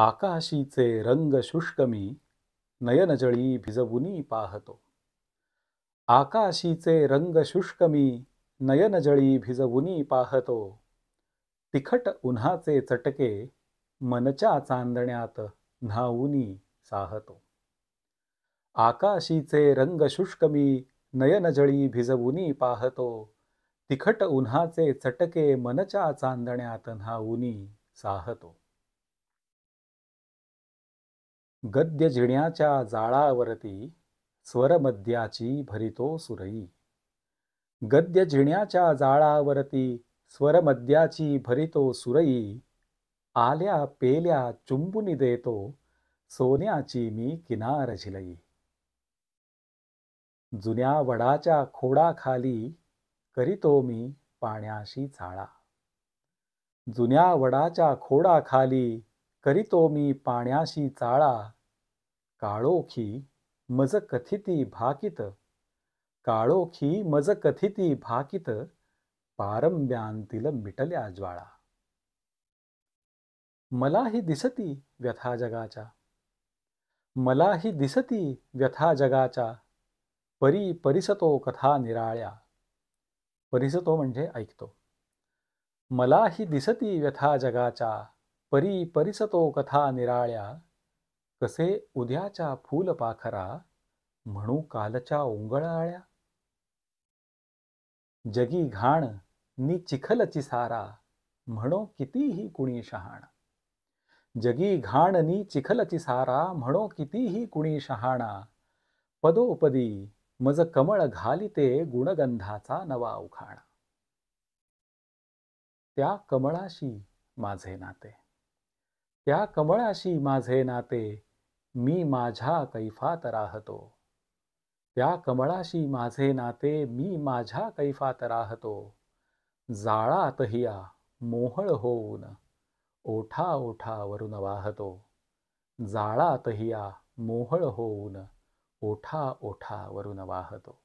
आकाशीचे रंग शुष्क मी नयनजळी भिजवुनी पाहतो आकाशीचे रंग शुष्क मी नयनजळी भिजवुनी पाहतो तिखट उन्हाचे चटके मनच्या चांदण्यात न्हावुनी साहतो आकाशीचे रंग शुष्क मी नयनजळी भिजवुनी पाहतो तिखट उन्हाचे चटके मनच्या चांदण्यात न्हावुनी साहतो गद्य झिण्याच्या जाळावरती स्वरमद्याची भरितो सुरई गद्य झिण्याच्या जाळावरती स्वरमद्याची भरितो सुरई आल्या पेल्या चुंबुनी देतो सोन्याची मी किनार झिलई जुन्या वडाच्या खोडाखाली करीतो मी पाण्याशी चाळा जुन्या वडाच्या खोडाखाली करीतो मी पाण्याशी चाळा काळोखी मज कथिती भाकित काळोखी मज कथिती भाकित पारंब्यांतील मिटल्या ज्वाळा मलाही दिसती व्यथा जगाच्या मलाही दिसती व्यथा जगाच्या परी परिसतो कथा निराळ्या परिसतो म्हणजे ऐकतो मलाही दिसती व्यथा जगाच्या परी परिसतो कथा निराळ्या कसे उद्याच्या फूल पाखरा म्हणू कालच्या ओंगळाळ्या जगी घाण नी चिखलची सारा म्हणो कितीही कुणी शहाण जगी घाण नि चिखलची सारा म्हणो कितीही कुणी शहाणा पदोपदी मज कमळ घालिते गुणगंधाचा नवा उखाणा त्या कमळाशी माझे नाते त्या कमळाशी माझे नाते मी माझ्या कैफात राहतो त्या कमळाशी माझे नाते मी माझ्या कैफात राहतो जाळातही या मोहळ होऊन ओठा ओठावरून वाहतो जाळातही या मोहळ होऊन ओठा ओठावरून वाहतो